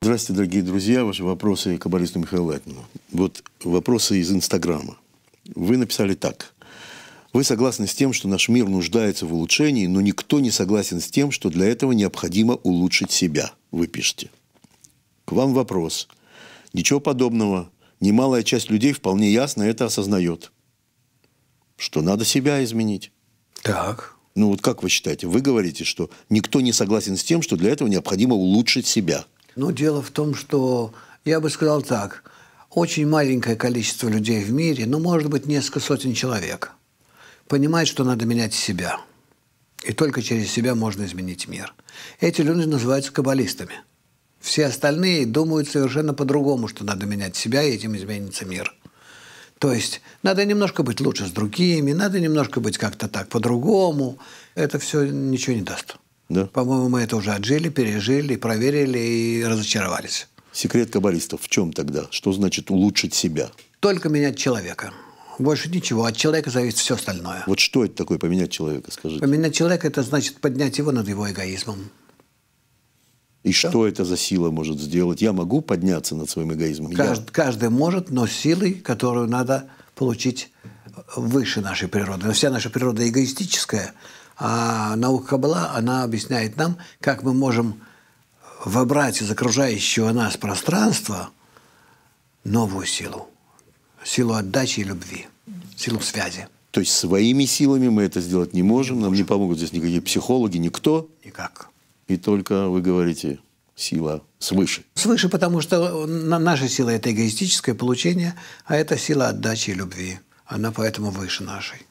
Здравствуйте, дорогие друзья. Ваши вопросы к Абористу Михаилу Латину. Вот вопросы из Инстаграма. Вы написали так. Вы согласны с тем, что наш мир нуждается в улучшении, но никто не согласен с тем, что для этого необходимо улучшить себя, вы пишете. К вам вопрос. Ничего подобного. Немалая часть людей вполне ясно это осознает. Что надо себя изменить. Так. Ну вот как вы считаете? Вы говорите, что никто не согласен с тем, что для этого необходимо улучшить себя – но дело в том, что я бы сказал так, очень маленькое количество людей в мире, ну, может быть, несколько сотен человек, понимает, что надо менять себя. И только через себя можно изменить мир. Эти люди называются каббалистами. Все остальные думают совершенно по-другому, что надо менять себя, и этим изменится мир. То есть надо немножко быть лучше с другими, надо немножко быть как-то так по-другому. Это все ничего не даст. Да. По-моему, мы это уже отжили, пережили, проверили и разочаровались. Секрет каббалистов в чем тогда? Что значит улучшить себя? Только менять человека. Больше ничего. От человека зависит все остальное. Вот что это такое поменять человека, скажите? Поменять человека – это значит поднять его над его эгоизмом. И все? что это за сила может сделать? Я могу подняться над своим эгоизмом? Кажд, Я... Каждый может, но силой, которую надо получить выше нашей природы. Но вся наша природа эгоистическая – а наука Каббала, она объясняет нам, как мы можем вобрать из окружающего нас пространства новую силу. Силу отдачи и любви, силу связи. То есть своими силами мы это сделать не можем, не нам можем. не помогут здесь никакие психологи, никто. Никак. И только вы говорите сила свыше. Свыше, потому что наша сила – это эгоистическое получение, а это сила отдачи и любви. Она поэтому выше нашей.